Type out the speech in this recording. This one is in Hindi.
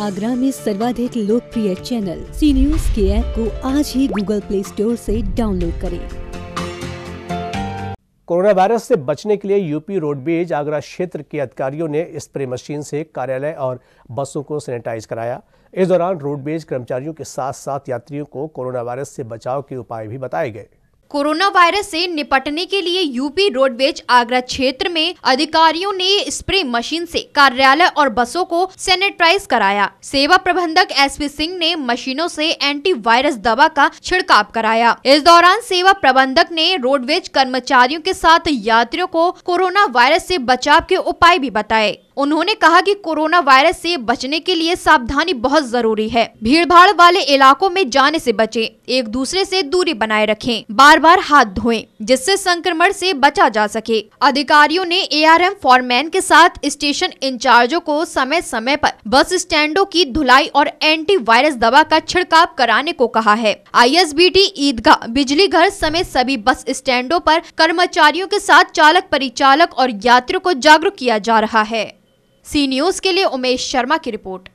आगरा में सर्वाधिक लोकप्रिय चैनल सी न्यूज के ऐप को आज ही गूगल प्ले स्टोर से डाउनलोड करें कोरोना वायरस से बचने के लिए यूपी रोडवेज आगरा क्षेत्र के अधिकारियों ने स्प्रे मशीन से कार्यालय और बसों को सैनिटाइज कराया इस दौरान रोडवेज कर्मचारियों के साथ साथ यात्रियों को कोरोना वायरस से बचाव के उपाय भी बताए गए कोरोना वायरस से निपटने के लिए यूपी रोडवेज आगरा क्षेत्र में अधिकारियों ने स्प्रे मशीन से कार्यालय और बसों को सैनिटाइज कराया सेवा प्रबंधक एसपी सिंह ने मशीनों से एंटी वायरस दवा का छिड़काव कराया इस दौरान सेवा प्रबंधक ने रोडवेज कर्मचारियों के साथ यात्रियों को कोरोना वायरस से बचाव के उपाय भी बताए उन्होंने कहा कि कोरोना वायरस से बचने के लिए सावधानी बहुत जरूरी है भीड़भाड़ वाले इलाकों में जाने से बचें, एक दूसरे से दूरी बनाए रखें, बार बार हाथ धोएं, जिससे संक्रमण से बचा जा सके अधिकारियों ने एआरएम फॉरमैन के साथ स्टेशन इंचार्जों को समय समय पर बस स्टैंडो की धुलाई और एंटी वायरस दवा का छिड़काव कराने को कहा है टी ईदगाह बिजली घर समेत सभी बस स्टैंडो पर कर्मचारियों के साथ चालक परिचालक और यात्रियों को जागरूक किया जा रहा है सी न्यूज के लिए उमेश शर्मा की रिपोर्ट